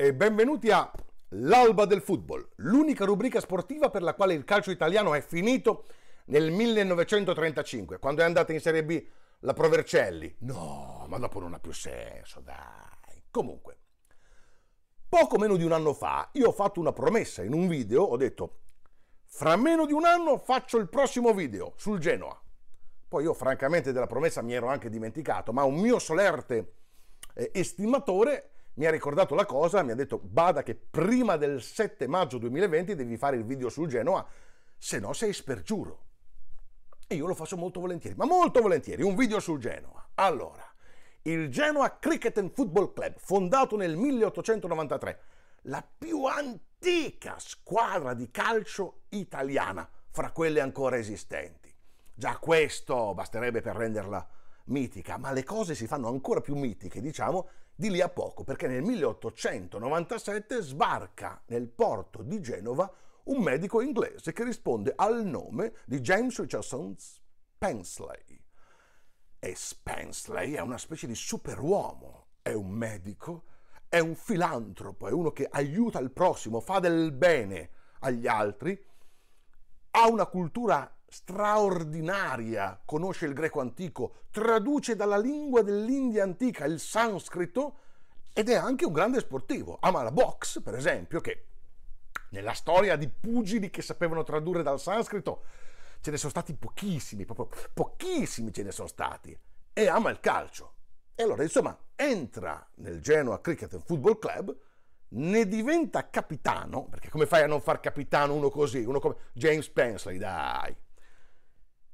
e benvenuti a L'alba del football, l'unica rubrica sportiva per la quale il calcio italiano è finito nel 1935, quando è andata in Serie B la Provercelli. No, ma dopo non ha più senso, dai. Comunque, poco meno di un anno fa io ho fatto una promessa in un video, ho detto, fra meno di un anno faccio il prossimo video sul Genoa. Poi io francamente della promessa mi ero anche dimenticato, ma un mio solerte eh, estimatore mi ha ricordato la cosa, mi ha detto bada che prima del 7 maggio 2020 devi fare il video sul Genoa, se no sei spergiuro. E io lo faccio molto volentieri, ma molto volentieri, un video sul Genoa. Allora, il Genoa Cricket and Football Club, fondato nel 1893, la più antica squadra di calcio italiana fra quelle ancora esistenti. Già questo basterebbe per renderla mitica, ma le cose si fanno ancora più mitiche, diciamo, di lì a poco, perché nel 1897 sbarca nel porto di Genova un medico inglese che risponde al nome di James Richardson Spensley. E Spensley è una specie di superuomo, è un medico, è un filantropo, è uno che aiuta il prossimo, fa del bene agli altri, ha una cultura straordinaria, conosce il greco antico, traduce dalla lingua dell'India antica il sanscrito ed è anche un grande sportivo. Ama la box, per esempio, che nella storia di pugili che sapevano tradurre dal sanscrito ce ne sono stati pochissimi, proprio pochissimi ce ne sono stati. E ama il calcio. E allora, insomma, entra nel Genoa Cricket and Football Club, ne diventa capitano, perché come fai a non far capitano uno così, uno come James Pensley, dai,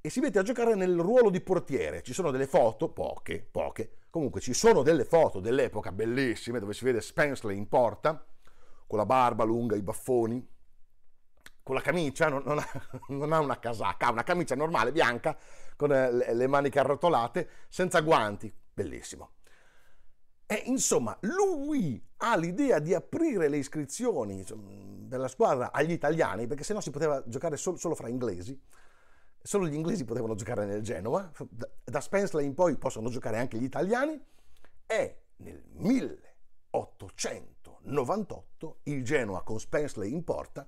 e si mette a giocare nel ruolo di portiere. Ci sono delle foto, poche, poche, comunque ci sono delle foto dell'epoca bellissime dove si vede Spensley in porta, con la barba lunga, i baffoni, con la camicia, non, non, ha, non ha, una casacca, ha una camicia normale, bianca, con eh, le, le maniche arrotolate, senza guanti, bellissimo. E insomma, lui ha l'idea di aprire le iscrizioni della squadra agli italiani, perché sennò si poteva giocare solo, solo fra inglesi Solo gli inglesi potevano giocare nel Genova, da Spensley in poi possono giocare anche gli italiani e nel 1898 il Genoa con Spensley in porta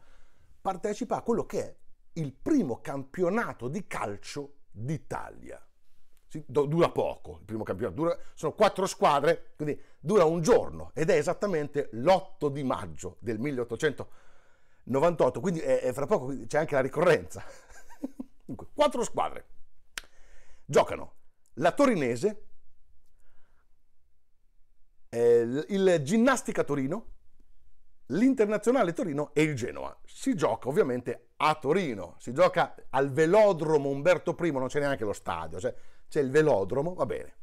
partecipa a quello che è il primo campionato di calcio d'Italia. Si, dura poco il primo campionato, dura, sono quattro squadre, quindi dura un giorno ed è esattamente l'8 di maggio del 1898, quindi è, è fra poco c'è anche la ricorrenza. Dunque, quattro squadre. Giocano la Torinese, eh, il Ginnastica Torino, l'Internazionale Torino e il Genoa. Si gioca ovviamente a Torino, si gioca al velodromo Umberto I, non c'è neanche lo stadio, cioè, c'è il velodromo, va bene.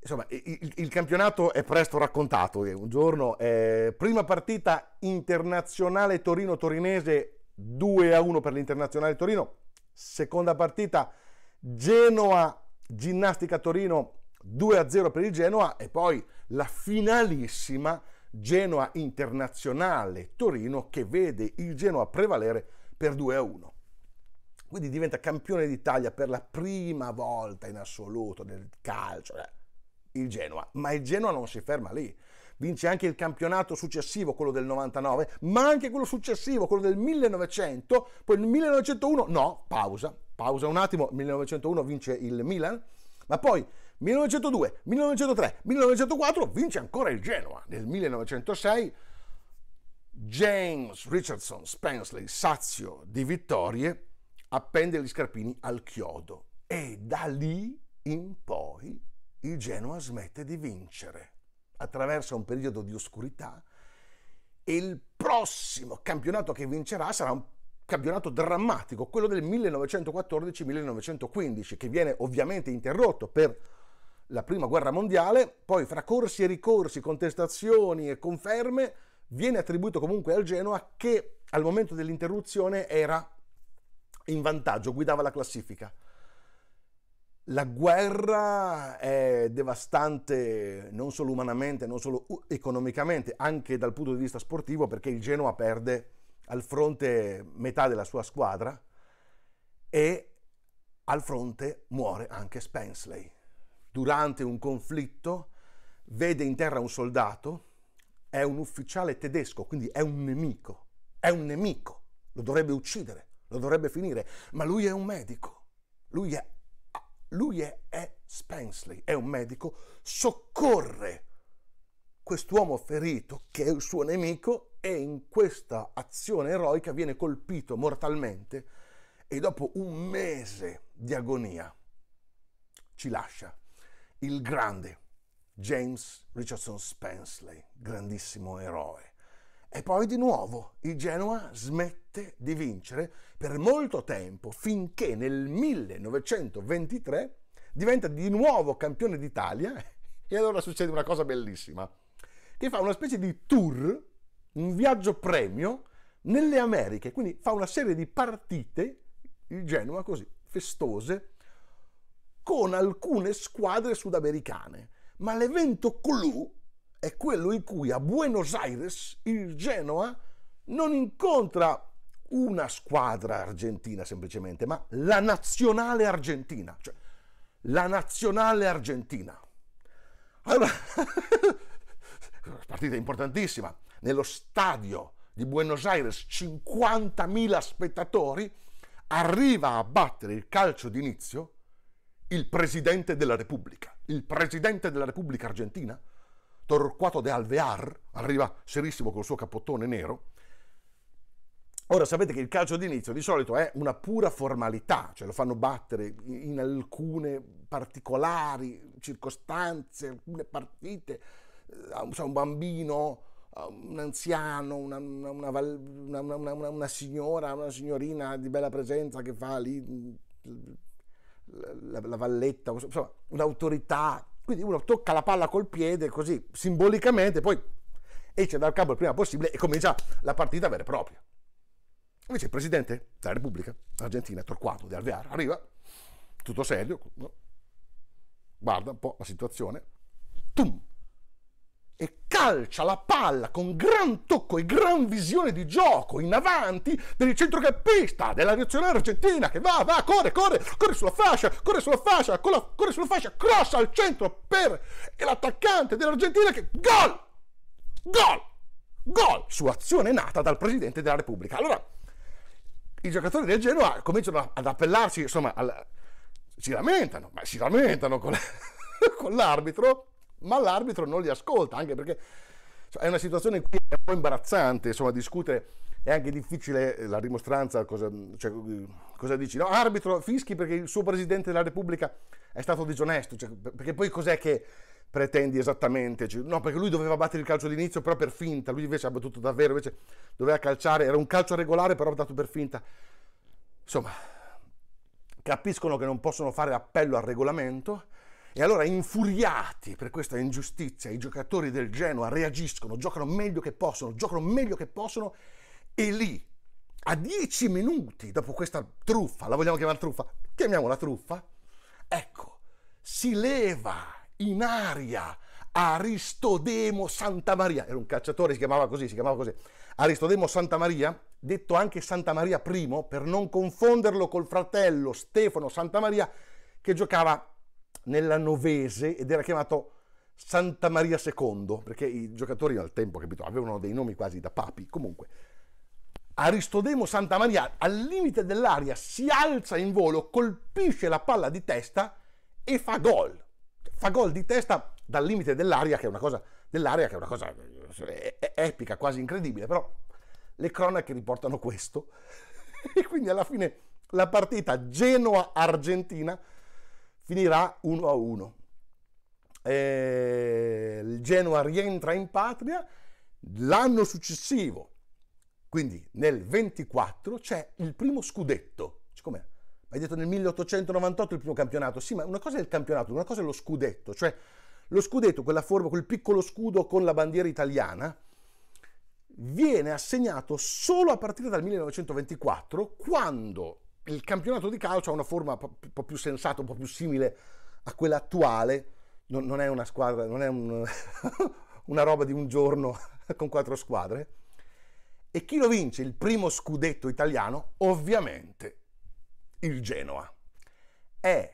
Insomma, il, il campionato è presto raccontato, eh, un giorno, eh, prima partita internazionale Torino-Torinese 2 a 1 per l'Internazionale Torino. Seconda partita, Genoa, Ginnastica Torino 2 a 0 per il Genoa e poi la finalissima Genoa Internazionale Torino che vede il Genoa prevalere per 2 a 1. Quindi diventa campione d'Italia per la prima volta in assoluto del calcio. Eh, il Genoa, ma il Genoa non si ferma lì vince anche il campionato successivo, quello del 99, ma anche quello successivo, quello del 1900, poi nel 1901 no, pausa, pausa un attimo, 1901 vince il Milan, ma poi 1902, 1903, 1904 vince ancora il Genoa, nel 1906 James Richardson Spensley, sazio di vittorie, appende gli scarpini al chiodo e da lì in poi il Genoa smette di vincere attraversa un periodo di oscurità e il prossimo campionato che vincerà sarà un campionato drammatico, quello del 1914-1915, che viene ovviamente interrotto per la prima guerra mondiale, poi fra corsi e ricorsi, contestazioni e conferme, viene attribuito comunque al Genoa che al momento dell'interruzione era in vantaggio, guidava la classifica. La guerra è devastante non solo umanamente, non solo economicamente, anche dal punto di vista sportivo perché il Genoa perde al fronte metà della sua squadra e al fronte muore anche Spensley. Durante un conflitto vede in terra un soldato, è un ufficiale tedesco, quindi è un nemico, è un nemico, lo dovrebbe uccidere, lo dovrebbe finire, ma lui è un medico, lui è lui è, è Spensley, è un medico, soccorre quest'uomo ferito che è il suo nemico e in questa azione eroica viene colpito mortalmente e dopo un mese di agonia ci lascia il grande James Richardson Spensley, grandissimo eroe. E poi di nuovo il Genoa smette di vincere per molto tempo, finché nel 1923 diventa di nuovo campione d'Italia e allora succede una cosa bellissima, che fa una specie di tour, un viaggio premio nelle Americhe, quindi fa una serie di partite, il Genoa così, festose, con alcune squadre sudamericane, ma l'evento clou è quello in cui a Buenos Aires il Genoa non incontra una squadra argentina semplicemente, ma la nazionale argentina, cioè la nazionale argentina. Allora, partita importantissima, nello stadio di Buenos Aires 50.000 spettatori, arriva a battere il calcio d'inizio il Presidente della Repubblica, il Presidente della Repubblica Argentina, Torquato de Alvear, arriva serissimo col suo cappottone nero. Ora sapete che il calcio d'inizio di solito è una pura formalità, cioè lo fanno battere in alcune particolari circostanze, alcune partite, eh, un bambino, eh, un anziano, una, una, una, una signora, una signorina di bella presenza che fa lì la, la, la valletta, insomma, un'autorità quindi uno tocca la palla col piede così simbolicamente, poi esce dal campo il prima possibile e comincia la partita vera e propria. Invece il presidente della Repubblica Argentina, Torquato di Alvear, arriva, tutto serio, guarda un po' la situazione, tum, calcia la palla con gran tocco e gran visione di gioco in avanti del centrocampista della nazionale argentina che va, va, corre, corre, corre sulla fascia, corre sulla fascia, corre sulla fascia, cross al centro per l'attaccante dell'Argentina che gol! Gol! Gol su azione nata dal Presidente della Repubblica. Allora, i giocatori del Genoa cominciano ad appellarsi, insomma, al... si lamentano, ma si lamentano con, con l'arbitro ma l'arbitro non li ascolta, anche perché è una situazione qui è un po' imbarazzante, insomma, discutere è anche difficile la rimostranza, cosa, cioè, cosa dici? No, arbitro, fischi perché il suo presidente della Repubblica è stato disonesto, cioè, perché poi cos'è che pretendi esattamente? Cioè, no, perché lui doveva battere il calcio d'inizio però per finta, lui invece ha battuto davvero, invece doveva calciare, era un calcio regolare però dato per finta. Insomma, capiscono che non possono fare appello al regolamento, e allora, infuriati per questa ingiustizia, i giocatori del Genoa reagiscono, giocano meglio che possono, giocano meglio che possono, e lì, a dieci minuti dopo questa truffa, la vogliamo chiamare truffa? Chiamiamola truffa. Ecco, si leva in aria Aristodemo Santamaria, era un cacciatore, si chiamava così, si chiamava così, Aristodemo Santamaria, detto anche Santamaria I, per non confonderlo col fratello Stefano Santamaria, che giocava nella Novese ed era chiamato Santa Maria II, perché i giocatori al tempo, capito, avevano dei nomi quasi da papi. Comunque, Aristodemo Santa Maria al limite dell'aria si alza in volo, colpisce la palla di testa e fa gol. Fa gol di testa dal limite dell'aria, che è una cosa, dell'aria, che è una cosa eh, eh, epica, quasi incredibile, però le cronache riportano questo. e quindi alla fine la partita Genoa-Argentina finirà 1 a 1. Eh, il Genoa rientra in patria l'anno successivo, quindi nel 24 c'è il primo scudetto. Siccome hai detto nel 1898 il primo campionato, sì, ma una cosa è il campionato, una cosa è lo scudetto, cioè lo scudetto, quella forma, quel piccolo scudo con la bandiera italiana, viene assegnato solo a partire dal 1924, quando il campionato di calcio ha una forma un po' più sensata, un po' più simile a quella attuale. Non, non è una squadra, non è un, una roba di un giorno con quattro squadre. E chi lo vince il primo scudetto italiano? Ovviamente il Genoa. È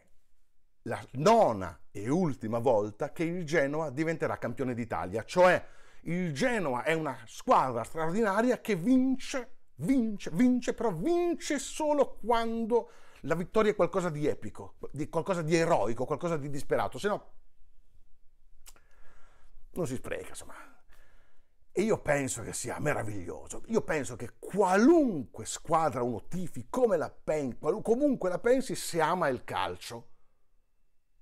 la nona e ultima volta che il Genoa diventerà campione d'Italia, cioè il Genoa è una squadra straordinaria che vince vince, vince, però vince solo quando la vittoria è qualcosa di epico, di qualcosa di eroico, qualcosa di disperato, se no non si spreca, insomma. E io penso che sia meraviglioso. Io penso che qualunque squadra uno tifi, come la pensi, comunque la pensi, se ama il calcio,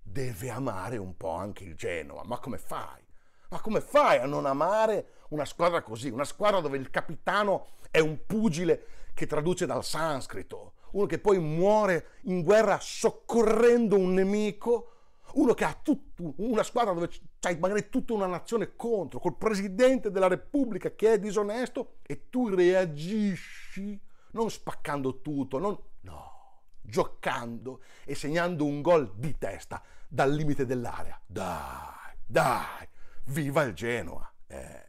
deve amare un po' anche il Genoa. Ma come fai? Ma come fai a non amare una squadra così, una squadra dove il capitano è un pugile che traduce dal sanscrito, uno che poi muore in guerra soccorrendo un nemico, uno che ha tutto, una squadra dove c'hai magari tutta una nazione contro, col presidente della Repubblica che è disonesto e tu reagisci non spaccando tutto, non, no, giocando e segnando un gol di testa dal limite dell'area. Dai, dai, viva il Genoa! Eh.